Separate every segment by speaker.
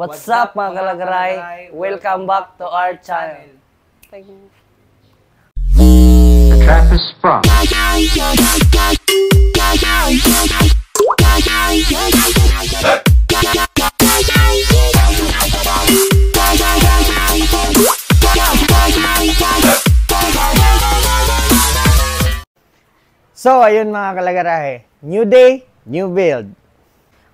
Speaker 1: What's, What's up, up mga kalagaray? Welcome back to our channel. Thank you. Travis from. So, ayun mga kalagarahe. New day, new build.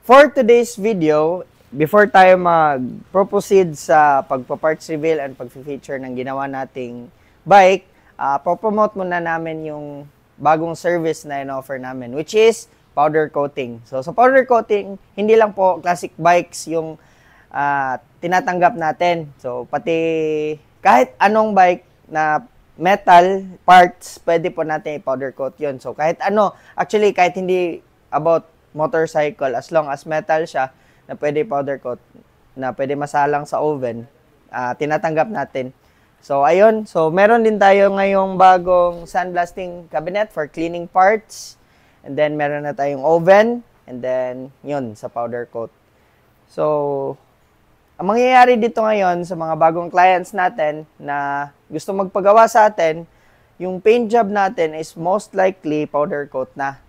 Speaker 1: For today's video before tayo mag-proceed sa pagpa part reveal and pag-feature ng ginawa nating bike, uh, popromote muna namin yung bagong service na in-offer namin, which is powder coating. So, sa so powder coating, hindi lang po classic bikes yung uh, tinatanggap natin. So, pati kahit anong bike na metal parts, pwede po natin i-powder coat yun. So, kahit ano, actually, kahit hindi about motorcycle, as long as metal siya, na pwede powder coat, na pwede masalang sa oven, uh, tinatanggap natin. So, ayun. So, meron din tayo ngayong bagong sandblasting cabinet for cleaning parts. And then, meron na tayong oven. And then, yun, sa powder coat. So, ang mangyayari dito ngayon sa mga bagong clients natin na gusto magpagawa sa atin, yung paint job natin is most likely powder coat na.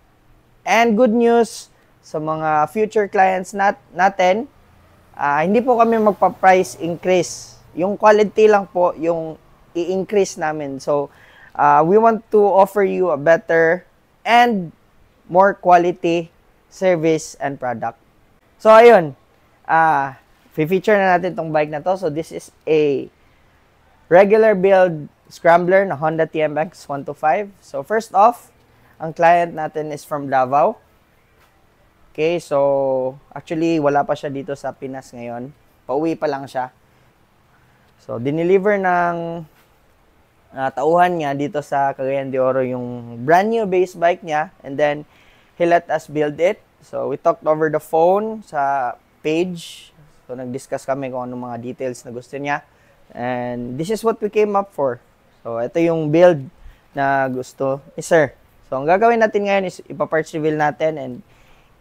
Speaker 1: And good news, sa mga future clients nat natin, uh, hindi po kami magpa-price increase. Yung quality lang po yung i-increase namin. So, uh, we want to offer you a better and more quality service and product. So, ayun. Uh, ah, feature na natin tong bike na to. So, this is a regular build scrambler na Honda TMX 125. So, first off, ang client natin is from Davao. Okay, so actually wala pa siya dito sa Pinas ngayon. Pauwi pa lang siya. So dineliver ng uh, tauhan niya dito sa Cagayan de Oro yung brand new base bike niya and then he let us build it. So we talked over the phone sa page. So nag-discuss kami kung anong mga details na gusto niya. And this is what we came up for. So ito yung build na gusto ni sir. So ang gagawin natin ngayon is ipaparts reveal natin and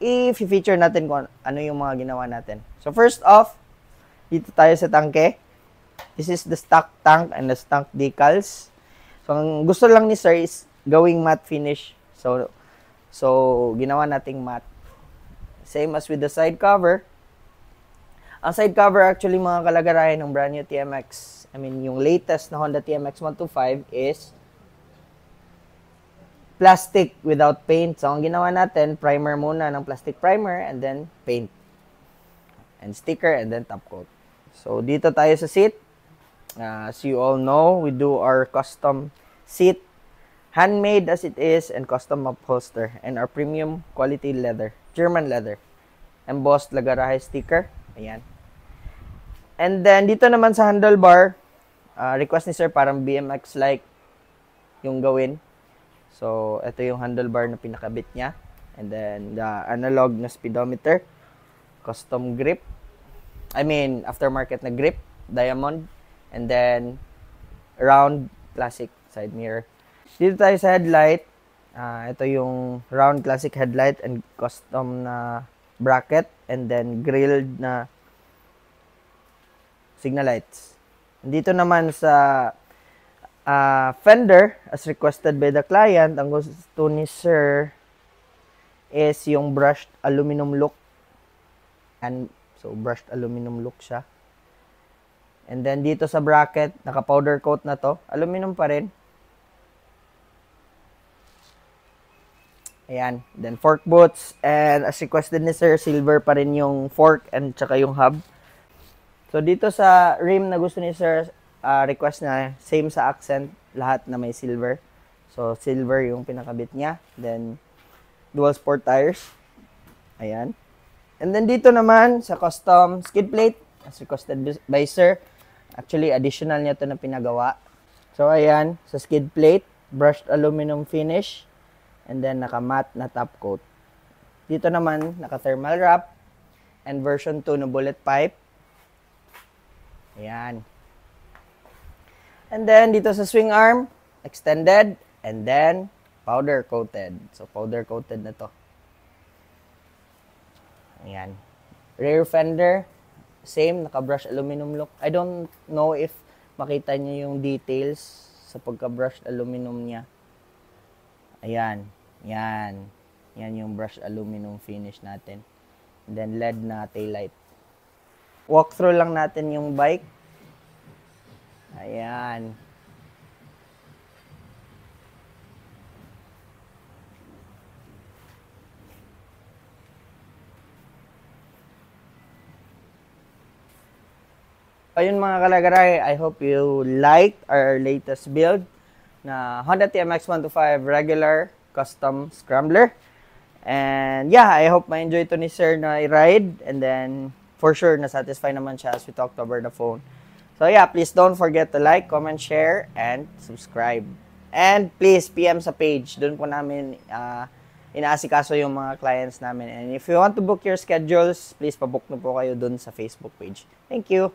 Speaker 1: i-feature natin kung ano yung mga ginawa natin. So first off, dito tayo sa tanke. This is the stock tank and the stock decals. So ang gusto lang ni sir is gawing matte finish. So so ginawa nating matte. Same as with the side cover. Ang side cover actually mga kalagarayan ng brand new TMX, I mean yung latest na Honda TMX 125 is plastic without paint. So, ang ginawa natin, primer muna ng plastic primer and then paint. And sticker and then top coat. So, dito tayo sa seat. Uh, as you all know, we do our custom seat. Handmade as it is and custom upholster. And our premium quality leather. German leather. Embossed Lagarahe sticker. Ayan. And then, dito naman sa handlebar, uh, request ni sir parang BMX-like yung gawin So, ito yung handlebar na pinakabit niya. And then, the analog na speedometer. Custom grip. I mean, aftermarket na grip. Diamond. And then, round classic side mirror. Dito tayo sa headlight. Uh, ah, ito yung round classic headlight and custom na bracket. And then, grilled na signal lights. And Dito naman sa uh, fender as requested by the client. Ang gusto ni sir is yung brushed aluminum look. And so brushed aluminum look siya. And then dito sa bracket, naka-powder coat na to. Aluminum pa rin. Ayan. Then fork boots. And as requested ni sir, silver pa rin yung fork and tsaka yung hub. So dito sa rim na gusto ni sir uh, request niya, same sa accent, lahat na may silver. So, silver yung pinakabit niya. Then, dual sport tires. Ayan. And then dito naman, sa custom skid plate, as requested by sir. Actually, additional niya to na pinagawa. So, ayan, sa skid plate, brushed aluminum finish, and then naka-matte na top coat. Dito naman, naka-thermal wrap, and version 2 na bullet pipe. Ayan. And then, dito sa swing arm, extended, and then, powder coated. So, powder coated na to. Ayan. Rear fender, same, naka-brush aluminum look. I don't know if makita niyo yung details sa pagka-brush aluminum niya. Ayan. Yan. Yan yung brush aluminum finish natin. And then, LED na taillight. Walkthrough lang natin yung bike Ayan. Ayun mga kalagaray, I hope you liked our latest build na Honda TMX 125 regular custom scrambler. And yeah, I hope ma-enjoy to ni Sir na i-ride and then for sure na-satisfy naman siya as we talked over the phone. So yeah, please don't forget to like, comment, share, and subscribe. And please, PM sa page. Doon po namin uh, inaasikaso yung mga clients namin. And if you want to book your schedules, please pabook na po kayo doon sa Facebook page. Thank you!